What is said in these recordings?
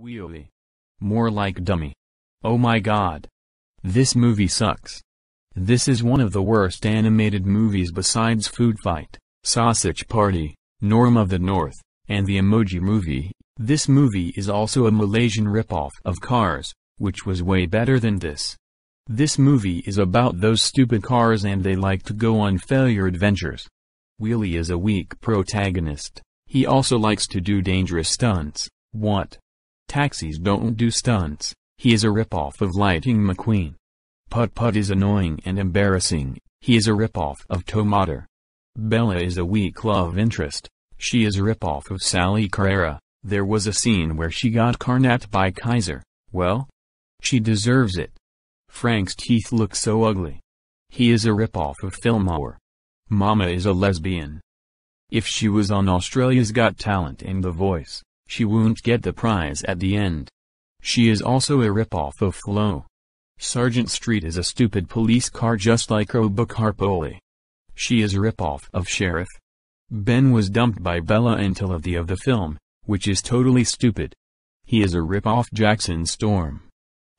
Wheelie. More like dummy. Oh my god. This movie sucks. This is one of the worst animated movies besides Food Fight, Sausage Party, Norm of the North, and the Emoji Movie. This movie is also a Malaysian ripoff of Cars, which was way better than this. This movie is about those stupid cars and they like to go on failure adventures. Wheelie is a weak protagonist. He also likes to do dangerous stunts. What? Taxis don't do stunts, he is a ripoff of Lighting McQueen. Putt Putt is annoying and embarrassing, he is a ripoff of Tomater. Bella is a weak love interest, she is a ripoff of Sally Carrera. There was a scene where she got carnapped by Kaiser, well? She deserves it. Frank's teeth look so ugly. He is a ripoff of Fillmore. Mama is a lesbian. If she was on Australia's Got Talent and The Voice, she won't get the prize at the end. She is also a ripoff of Flo. Sergeant Street is a stupid police car just like Oba Carpoli. She is a ripoff of Sheriff. Ben was dumped by Bella until of the of the film, which is totally stupid. He is a ripoff Jackson Storm.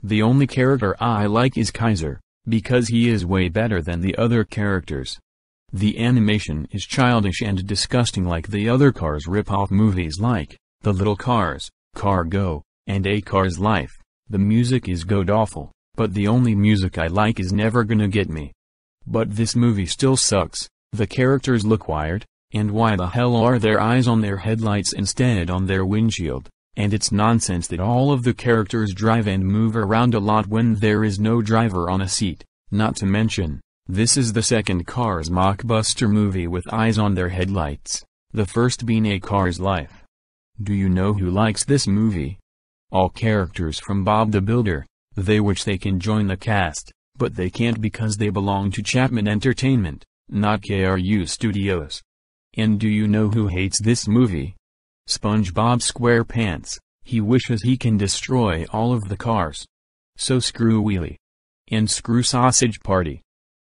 The only character I like is Kaiser, because he is way better than the other characters. The animation is childish and disgusting like the other Cars ripoff movies like. The Little Cars, Cargo, and A Car's Life. The music is god awful, but the only music I like is Never Gonna Get Me. But this movie still sucks, the characters look wired, and why the hell are their eyes on their headlights instead on their windshield? And it's nonsense that all of the characters drive and move around a lot when there is no driver on a seat, not to mention, this is the second Cars mockbuster movie with eyes on their headlights, the first being A Car's Life. Do you know who likes this movie? All characters from Bob the Builder, they wish they can join the cast, but they can't because they belong to Chapman Entertainment, not KRU Studios. And do you know who hates this movie? SpongeBob SquarePants, he wishes he can destroy all of the cars. So screw Wheelie. And screw Sausage Party.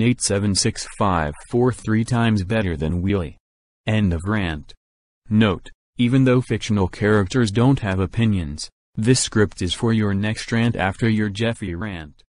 7876543 times better than Wheelie. End of rant. Note, even though fictional characters don't have opinions, this script is for your next rant after your Jeffy rant.